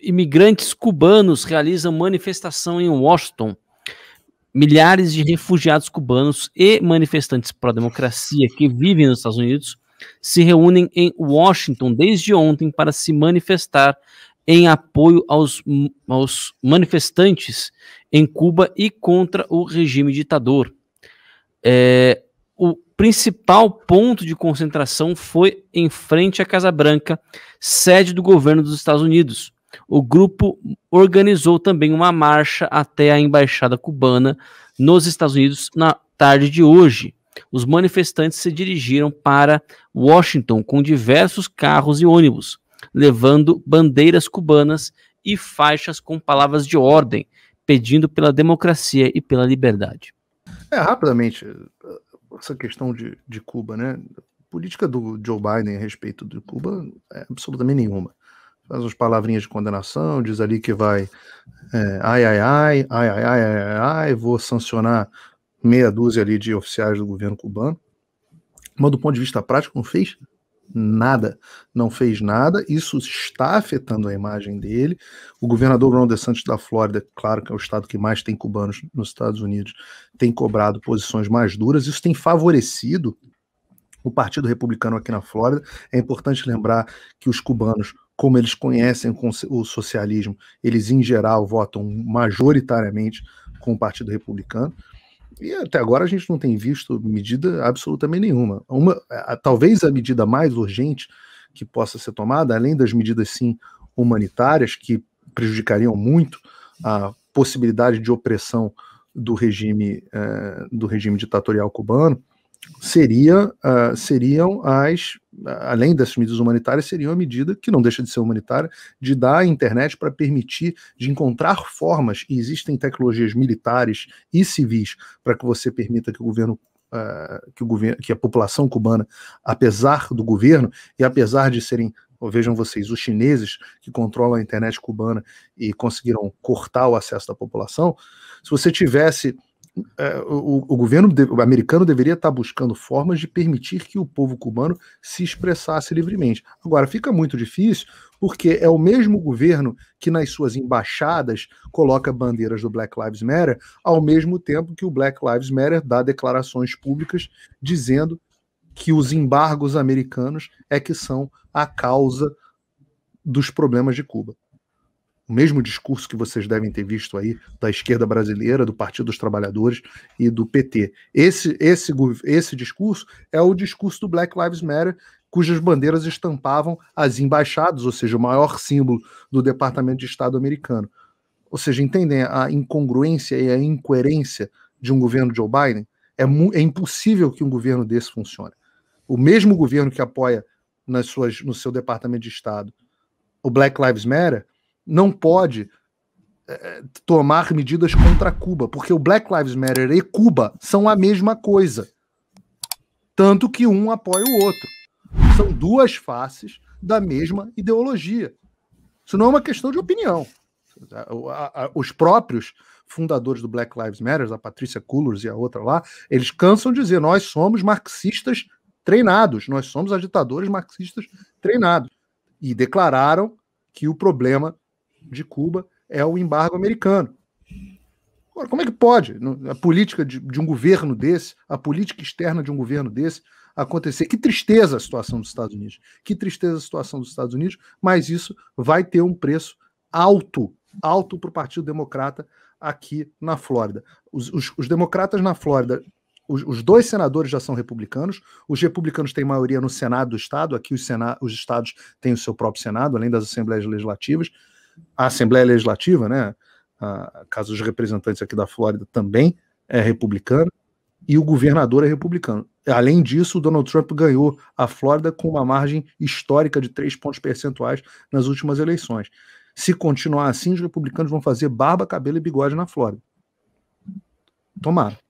imigrantes cubanos realizam manifestação em Washington. Milhares de refugiados cubanos e manifestantes pró-democracia que vivem nos Estados Unidos se reúnem em Washington desde ontem para se manifestar em apoio aos, aos manifestantes em Cuba e contra o regime ditador. É, o principal ponto de concentração foi em frente à Casa Branca, sede do governo dos Estados Unidos o grupo organizou também uma marcha até a embaixada cubana nos Estados Unidos na tarde de hoje. Os manifestantes se dirigiram para Washington com diversos carros e ônibus, levando bandeiras cubanas e faixas com palavras de ordem, pedindo pela democracia e pela liberdade. É, rapidamente, essa questão de, de Cuba, né? A política do Joe Biden a respeito de Cuba é absolutamente nenhuma faz umas palavrinhas de condenação, diz ali que vai é, ai, ai, ai, ai, ai, ai, ai, ai, vou sancionar meia dúzia ali de oficiais do governo cubano. Mas do ponto de vista prático, não fez nada. Não fez nada. Isso está afetando a imagem dele. O governador Ron DeSantis da Flórida, claro que é o estado que mais tem cubanos nos Estados Unidos, tem cobrado posições mais duras. Isso tem favorecido o Partido Republicano aqui na Flórida. É importante lembrar que os cubanos, como eles conhecem o socialismo, eles em geral votam majoritariamente com o Partido Republicano. E até agora a gente não tem visto medida absolutamente nenhuma. Uma, talvez a medida mais urgente que possa ser tomada, além das medidas sim humanitárias que prejudicariam muito a possibilidade de opressão do regime eh, do regime ditatorial cubano, seria, uh, seriam as, ah, além dessas medidas humanitárias, seriam a medida, que não deixa de ser humanitária, de dar a internet para permitir, de encontrar formas, e existem tecnologias militares e civis para que você permita que o governo uh, que, o governo, que a população cubana, apesar do governo e apesar de serem oh, vejam vocês, os chineses que controlam a internet cubana e conseguiram cortar o acesso da população, se você tivesse é, o, o, governo americano deveria estar buscando formas de permitir que o povo cubano se expressasse livremente. Agora, fica muito difícil porque é o mesmo governo que nas suas embaixadas coloca bandeiras do Black Lives Matter, ao mesmo tempo que o Black Lives Matter dá declarações públicas dizendo que os embargos americanos é que são a causa dos problemas de Cuba o mesmo discurso que vocês devem ter visto aí da esquerda brasileira, do Partido dos Trabalhadores e do PT. Esse, esse, esse discurso é o discurso do Black Lives Matter, cujas bandeiras estampavam as embaixadas, ou seja, o maior símbolo do Departamento de Estado americano. Ou seja, entendem a incongruência e a incoerência de um governo de Joe Biden? É, é impossível que um governo desse funcione. O mesmo governo que apoia nas suas, no seu Departamento de Estado o Black Lives Matter não pode é, tomar medidas contra Cuba, porque o Black Lives Matter e Cuba são a mesma coisa. Tanto que um apoia o outro. São duas faces da mesma ideologia. Isso não é uma questão de opinião. Os próprios fundadores do Black Lives Matter, a Patrícia Cullors e a outra lá, eles cansam de dizer: nós somos marxistas treinados, nós somos agitadores marxistas treinados. E declararam que o problema de Cuba é o embargo americano. Agora, como é que pode a política de, de um governo desse, a política externa de um governo desse, acontecer? Que tristeza a situação dos Estados Unidos. Que tristeza a situação dos Estados Unidos, mas isso vai ter um preço alto, alto para o Partido Democrata aqui na Flórida. Os, os, os democratas na Flórida, os, os, dois senadores já são republicanos, os republicanos têm maioria no Senado do Estado, aqui os, sena, os estados têm o seu próprio Senado, além das assembleias legislativas a Assembleia Legislativa, né, a Casa dos Representantes aqui da Flórida também é republicana, e o governador é republicano. Além disso, o Donald Trump ganhou a Flórida com uma margem histórica de 3 pontos percentuais nas últimas eleições. Se continuar assim, os republicanos vão fazer barba, cabelo e bigode na Flórida. Tomara.